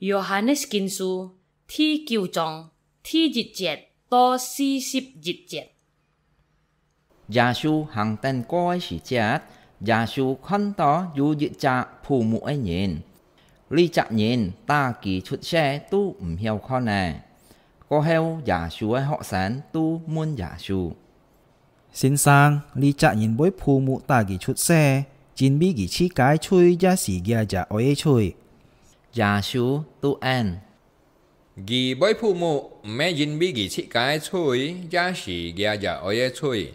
约翰尼斯金书 T 九章 T 一节到四十一节。雅书恒过的时节，雅书看到有一只蒲木的人，日只人打吉出塞，都唔晓困难，过后雅书埃学生都问叫雅先生，桑只杂人拨蒲木打吉出塞，真比几只鬼吹，雅四家子埃吹。giả sử tu an. Ghi bởi phụ mộ, mẹ dinh bị ghi sĩ cái chui, gia sĩ gà giả ôi chui.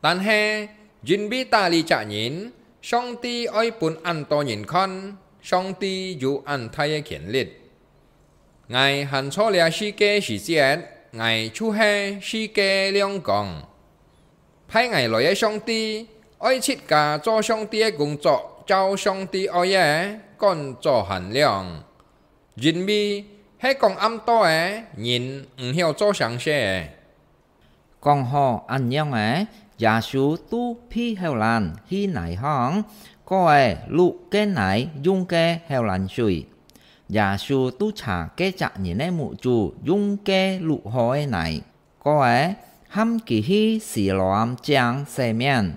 tan hè, dinh bị ta li trả nhìn, song ti ôi bún ăn to nhìn con, song ti dù ăn thay khiển liệt. ngày hàn cho lẽ sĩ kê sĩ diệt, ngày chú hè sĩ kê liông gọng. Phải ngài lỗi song ti, ôi chít cả cho song ti công trọng 照上帝奥耶，干做衡量。人咪迄讲暗多诶，人毋晓做详细诶。讲好安样诶，耶稣都批后兰去内行，个诶路嘅内用嘅后兰水。耶稣都查嘅责任诶母主用嘅路好诶内，个诶含其去是罗暗将赦免。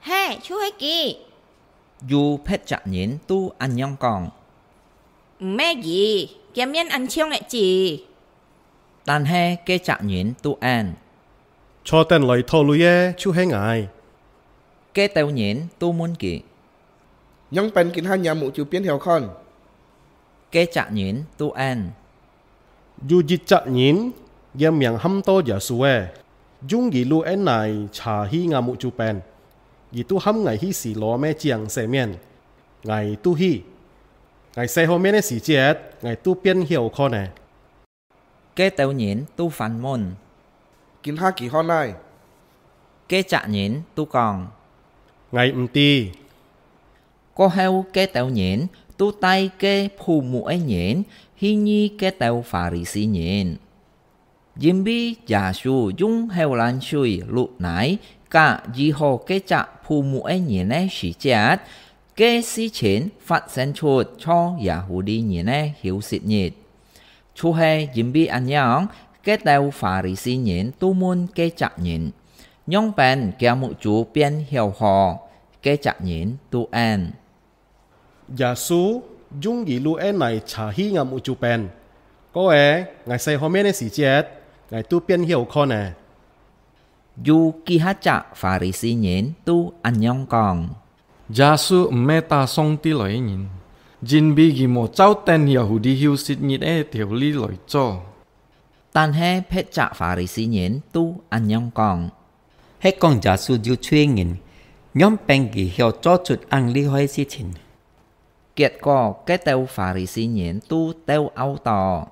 Hai, chú Hecky. 유 패자님 또 안녕광. 매기, 겸연 안치용했지. 단해 깨자님 또 안. 초단 레이토루에 추행아이. 깨때우님 또 문기. 영반 긴하냐 무주 변혁헌. 깨자님 또 안. 유지자님 염양 함도 여수에. 중기루엔 나이 차희가 무주 변. 而都喊我去是羅咩醬上面，我都去，我細後面的時節，我都變曉看呢。嘅導演都反問，見下幾可耐？嘅責任都講，我唔知。過後嘅導演都帶嘅父母嘅人，去呢嘅導法利斯人。Jimbi giả su dung heo lan sui lụ nái cả dì ho kế cha phù mũ ấy nhỉ nè xí chát kế sĩ chiến phát sen chuột cho Yahudi nhỉ nè hiểu xịt nhiệt. Chú hề Jimbi anh nhàng kế tèo phà rì xí nhện tu môn kế cha nhện. Nhông bèn kéo mu chú biên hiểu hò kế cha nhện tu an. Giả su dung dì lụ e này chả hi ngà mụ chú bèn. Có e, ngài say ho mê nè xí chát. Ngài tu biên hiểu con à. Dù kỳ hát chạ tu ăn nhong còn. Gia sư mê ta song nhìn. Jin bi gì mô tên hiểu hù đi hiu xịt nhịt e tiểu lý lời cho. Tàn hê phê chạ phá tu ăn nhong con gia sư dù chuyên nhìn. Nhóm bèn gì hiểu cho chút ăn lý hơi xì thịnh. Kiệt có cái tàu phá tu tàu áo tàu.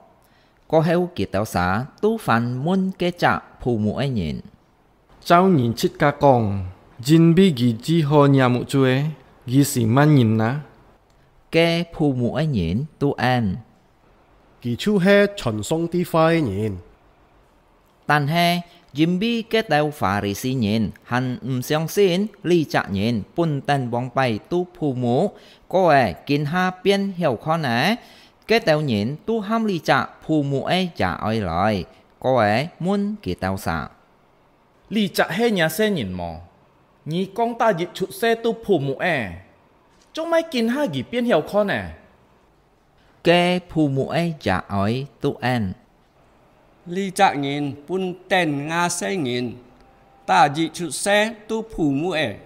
過後佢到啥都反問嘅只父母嘅人。周年七家講，人比佢之後也冇做，佢是乜人啊？嘅父母嘅人都啱。佢就係傳送啲花嘅人，但係人比嘅到法利斯人，還唔相信呢隻人本等王幣都父母，個誒見下變曉看誒。cái tàu nhện tu ham li trả phù mù ấy e, trả ai lại có ấy muốn kỳ tàu xả li trả hết nhà xe nhìn mò nhị con ta dịch chụp xe tu phù mù ấy e. trong mấy kinh ha gì biến hiểu con nè cái phù mù ấy trả ai tu ăn li trả nhìn bún tên nga xe nhìn ta dị chụp xe tu phù mù ấy e.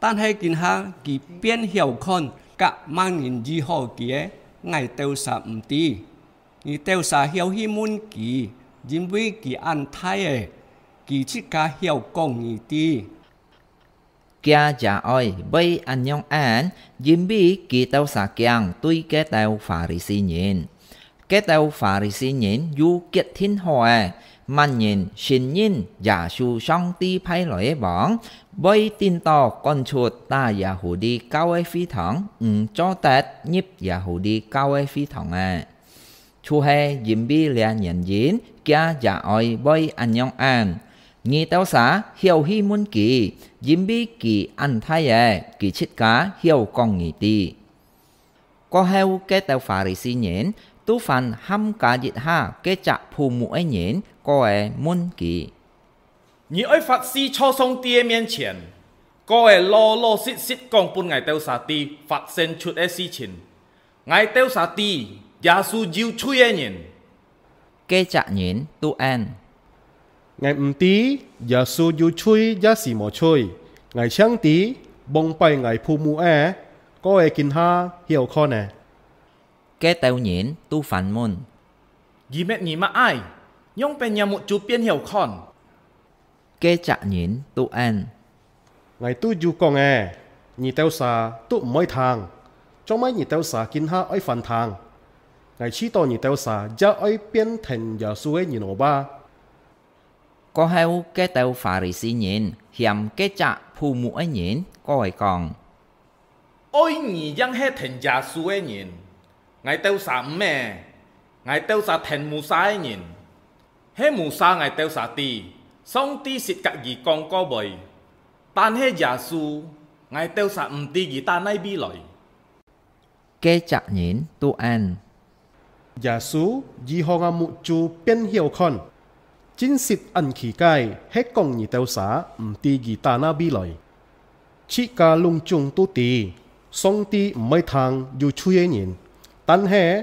tan hay kinh hai gì biến hiểu con cả mang nhìn gì họ kia ngài tiêu sa 唔 đi 你 tiêu sa hiểu 起門佢，因為佢安泰嘅，佢自家曉講你啲。家家愛被安用安，因為佢 tiêu sa 強對嘅 tiêu 法利斯人，嘅 tiêu 法利斯人有結天好嘅。man nhìn xin nhìn giả su song ti pay lỗi bóng bởi tin to con chuột ta giả hủ đi cao ai phi thẳng ừ cho tết nhíp giả hủ đi cao ai phi thẳng à chu he dìm bi lẹ nhận diễn kia giả oi bởi anh nhong an nghi tao xá hiểu hi muốn kỳ dìm bi kỳ anh thay à kỳ chết cá hiểu con nghỉ ti có heo cái tao phá rì si nhện tu phan ham cả dịch ha cái chạ phù mũi nhện muốn ơi si cho miên lo lo ngài Ngài tì tì phát sinh chút ấy ấy giả 国的门旗。你爱法师坐上帝的面前，国的老老实实讲本爱调查地发生出的事情，爱调查地耶稣就出的人。kế trả nhện tu an. Ngài Ngài 唔 tí, giờ su yu chui, giả xì mò chui. Ngài chẳng tí, bông bay ngài phù mu e, có e kinh ha, hiểu khó nè. Kế tàu nhện tu phản môn. Gì mẹ nhì mà ai, nhưng bên nhà một chút biên hiểu khòn. Kê chạ nhến tụ an. Ngày tôi dù con nghe, nhị tao xà tụ mới thang cho mấy nhị tao xà kinh hạ ấy phần thang Ngày chi to nhị tao xà giá ấy biến thành giả xu ấy nhìn ổ ba. Có heo kê tao phà rì xì nhến, hiểm kê chạ phù mũ ấy nhến, có ấy còn. Ôi nhị dân hết thành giả xu ấy nhến, ngày tao xà mẹ, ngày tao xà thành mù xa ấy nhến hê mù sa ngài teo sa ti song ti sit các gì con có boy, tan hê già su ngài teo sa um ti gì ta nay bi lời kê chạ nhín tu an già su gì ho ngà mụ chu biên hiểu con chín sit an khi cai hết công nhị teo sa um ti gì ta na bi lời Chi cả lung chung tu ti song ti mấy thang dù chui nhìn tan hê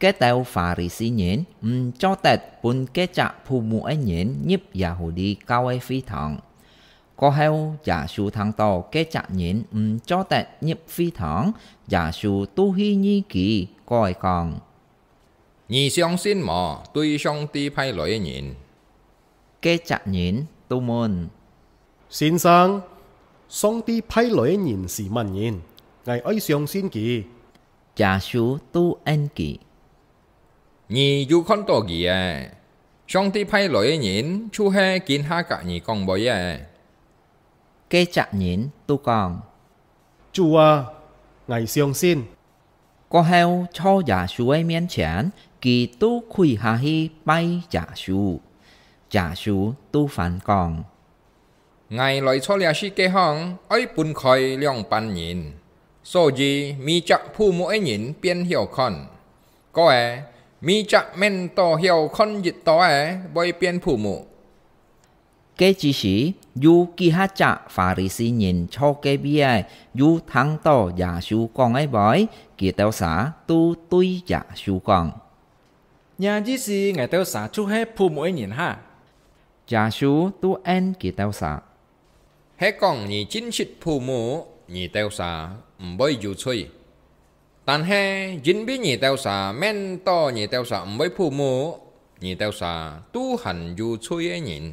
kế tàu phà rì xì nhện, um, ừ, cho tết bún kế chạ phù mù ấy nhện nhíp giả hồ đi cao ấy phi thẳng. Có heo giả su thằng tàu kế chạ nhện, um, ừ, cho tết nhíp phi thẳng, giả su tu hi nhi kỳ, coi còn. Nhi xong xin mò, tuy xong ti phai lỗi nhện. Kế chạ nhện, tu môn. Xin sang, xong ti phai lỗi nhện xì mặn nhện, ngài ấy xong xin kỳ. Giả su tu anh kỳ nhị du con tổ gì à e. trong ti phải lỗi nhịn chú he kín ha cả nhị con bói à kê chạ nhịn tu còn chú à ngày xiong xin có heo cho giả dạ chú ấy miễn chán kỳ tu khuy hà hi bay giả chú giả chú tu phản còn ngày lỗi cho lia si kê hong ấy bún khơi liong pan nhịn so gì mi chắc phu mỗi nhịn biến hiểu con có à mi chắc men to hiểu con dịch to ấy bởi biên phụ mụ. Cái chỉ sĩ, dù kỳ hát chạ phá rì xì nhìn cho cái bia, dù thắng to giả sư con ấy bói, kỳ tèo xá tu tui giả sư con. Nhà chỉ sĩ ngài tèo xá chú hết phù mụ ấy nhìn ha. Giả sư tu en kỳ tèo xá. Hết con nhì chính xịt phù mụ, nhì tèo xá, bôi dù chơi. ตันเฮยินบีนี่เต้าสาแม่นโต่อนี่เต้าสาไม่ผู้มูนี่เต้าสาตู้หันอยู่ช่วยนยิน